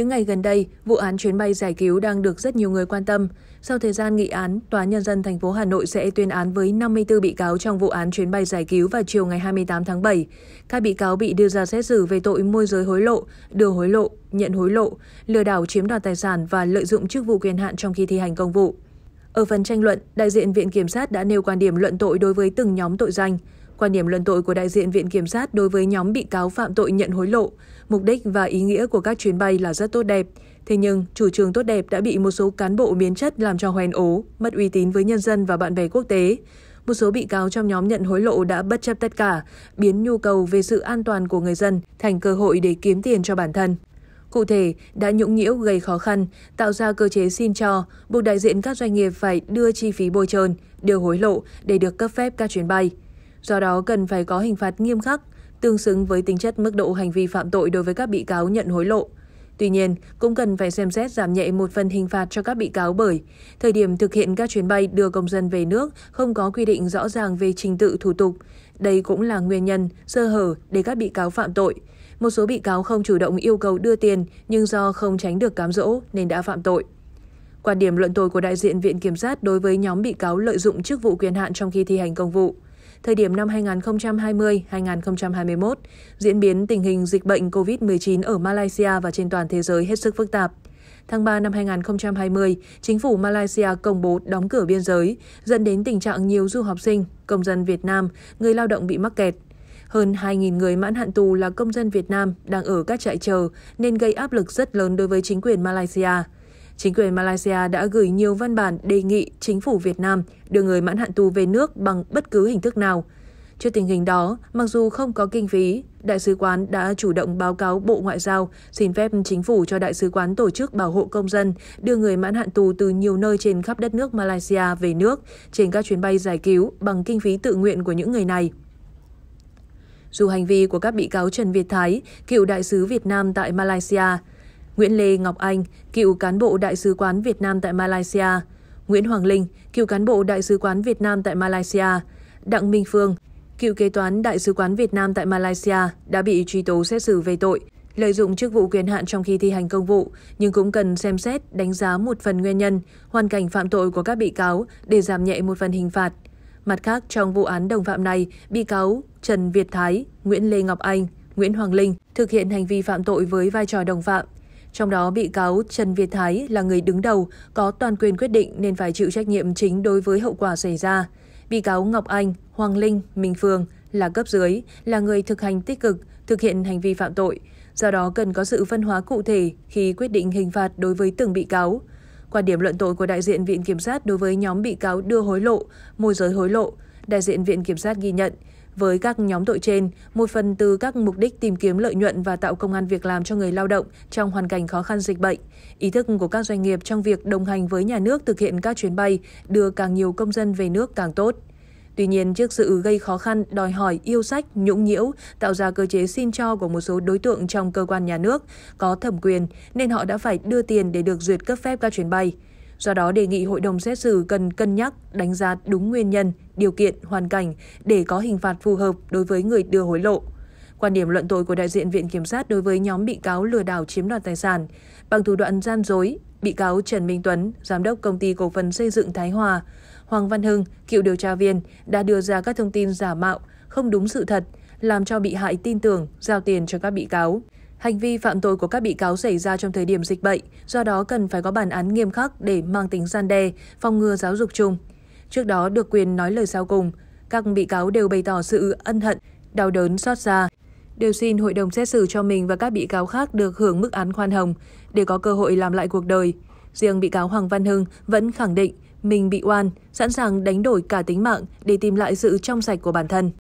Những ngày gần đây, vụ án chuyến bay giải cứu đang được rất nhiều người quan tâm. Sau thời gian nghị án, Tòa Nhân dân thành phố Hà Nội sẽ tuyên án với 54 bị cáo trong vụ án chuyến bay giải cứu vào chiều ngày 28 tháng 7. Các bị cáo bị đưa ra xét xử về tội môi giới hối lộ, đưa hối lộ, nhận hối lộ, lừa đảo chiếm đoạt tài sản và lợi dụng chức vụ quyền hạn trong khi thi hành công vụ. Ở phần tranh luận, đại diện Viện Kiểm sát đã nêu quan điểm luận tội đối với từng nhóm tội danh. Quan điểm luận tội của đại diện Viện Kiểm sát đối với nhóm bị cáo phạm tội nhận hối lộ, mục đích và ý nghĩa của các chuyến bay là rất tốt đẹp. Thế nhưng, chủ trương tốt đẹp đã bị một số cán bộ biến chất làm cho hoen ố, mất uy tín với nhân dân và bạn bè quốc tế. Một số bị cáo trong nhóm nhận hối lộ đã bất chấp tất cả, biến nhu cầu về sự an toàn của người dân thành cơ hội để kiếm tiền cho bản thân. Cụ thể, đã nhũng nhiễu gây khó khăn, tạo ra cơ chế xin cho, buộc đại diện các doanh nghiệp phải đưa chi phí bôi trơn, đưa hối lộ để được cấp phép các chuyến bay – do đó cần phải có hình phạt nghiêm khắc, tương xứng với tính chất mức độ hành vi phạm tội đối với các bị cáo nhận hối lộ. Tuy nhiên, cũng cần phải xem xét giảm nhẹ một phần hình phạt cho các bị cáo bởi thời điểm thực hiện các chuyến bay đưa công dân về nước không có quy định rõ ràng về trình tự thủ tục. Đây cũng là nguyên nhân sơ hở để các bị cáo phạm tội. Một số bị cáo không chủ động yêu cầu đưa tiền nhưng do không tránh được cám dỗ nên đã phạm tội. Quan điểm luận tội của đại diện Viện Kiểm sát đối với nhóm bị cáo lợi dụng chức vụ quyền hạn trong khi thi hành công vụ thời điểm năm 2020-2021, diễn biến tình hình dịch bệnh COVID-19 ở Malaysia và trên toàn thế giới hết sức phức tạp. Tháng 3 năm 2020, chính phủ Malaysia công bố đóng cửa biên giới, dẫn đến tình trạng nhiều du học sinh, công dân Việt Nam, người lao động bị mắc kẹt. Hơn 2.000 người mãn hạn tù là công dân Việt Nam đang ở các trại chờ nên gây áp lực rất lớn đối với chính quyền Malaysia. Chính quyền Malaysia đã gửi nhiều văn bản đề nghị chính phủ Việt Nam đưa người mãn hạn tù về nước bằng bất cứ hình thức nào. Trước tình hình đó, mặc dù không có kinh phí, Đại sứ quán đã chủ động báo cáo Bộ Ngoại giao xin phép chính phủ cho Đại sứ quán tổ chức bảo hộ công dân đưa người mãn hạn tù từ nhiều nơi trên khắp đất nước Malaysia về nước trên các chuyến bay giải cứu bằng kinh phí tự nguyện của những người này. Dù hành vi của các bị cáo Trần Việt Thái, cựu đại sứ Việt Nam tại Malaysia, Nguyễn Lê Ngọc Anh, cựu cán bộ Đại sứ quán Việt Nam tại Malaysia, Nguyễn Hoàng Linh, cựu cán bộ Đại sứ quán Việt Nam tại Malaysia, Đặng Minh Phương, cựu kế toán Đại sứ quán Việt Nam tại Malaysia đã bị truy tố xét xử về tội lợi dụng chức vụ quyền hạn trong khi thi hành công vụ, nhưng cũng cần xem xét đánh giá một phần nguyên nhân, hoàn cảnh phạm tội của các bị cáo để giảm nhẹ một phần hình phạt. Mặt khác, trong vụ án đồng phạm này, bị cáo Trần Việt Thái, Nguyễn Lê Ngọc Anh, Nguyễn Hoàng Linh thực hiện hành vi phạm tội với vai trò đồng phạm. Trong đó, bị cáo Trần Việt Thái là người đứng đầu, có toàn quyền quyết định nên phải chịu trách nhiệm chính đối với hậu quả xảy ra. Bị cáo Ngọc Anh, Hoàng Linh, Minh Phương là cấp dưới, là người thực hành tích cực, thực hiện hành vi phạm tội. Do đó, cần có sự phân hóa cụ thể khi quyết định hình phạt đối với từng bị cáo. Quan điểm luận tội của đại diện Viện Kiểm sát đối với nhóm bị cáo đưa hối lộ, môi giới hối lộ, đại diện Viện Kiểm sát ghi nhận, với các nhóm tội trên, một phần từ các mục đích tìm kiếm lợi nhuận và tạo công an việc làm cho người lao động trong hoàn cảnh khó khăn dịch bệnh. Ý thức của các doanh nghiệp trong việc đồng hành với nhà nước thực hiện các chuyến bay, đưa càng nhiều công dân về nước càng tốt. Tuy nhiên, trước sự gây khó khăn, đòi hỏi, yêu sách, nhũng nhiễu, tạo ra cơ chế xin cho của một số đối tượng trong cơ quan nhà nước có thẩm quyền, nên họ đã phải đưa tiền để được duyệt cấp phép các chuyến bay. Do đó, đề nghị hội đồng xét xử cần cân nhắc, đánh giá đúng nguyên nhân, điều kiện, hoàn cảnh để có hình phạt phù hợp đối với người đưa hối lộ. Quan điểm luận tội của đại diện Viện Kiểm sát đối với nhóm bị cáo lừa đảo chiếm đoạt tài sản bằng thủ đoạn gian dối, bị cáo Trần Minh Tuấn, giám đốc công ty cổ phần xây dựng Thái Hòa, Hoàng Văn Hưng, cựu điều tra viên đã đưa ra các thông tin giả mạo, không đúng sự thật, làm cho bị hại tin tưởng, giao tiền cho các bị cáo. Hành vi phạm tội của các bị cáo xảy ra trong thời điểm dịch bệnh, do đó cần phải có bản án nghiêm khắc để mang tính gian đe, phòng ngừa giáo dục chung. Trước đó được quyền nói lời sau cùng, các bị cáo đều bày tỏ sự ân hận, đau đớn xót xa, đều xin hội đồng xét xử cho mình và các bị cáo khác được hưởng mức án khoan hồng để có cơ hội làm lại cuộc đời. Riêng bị cáo Hoàng Văn Hưng vẫn khẳng định mình bị oan, sẵn sàng đánh đổi cả tính mạng để tìm lại sự trong sạch của bản thân.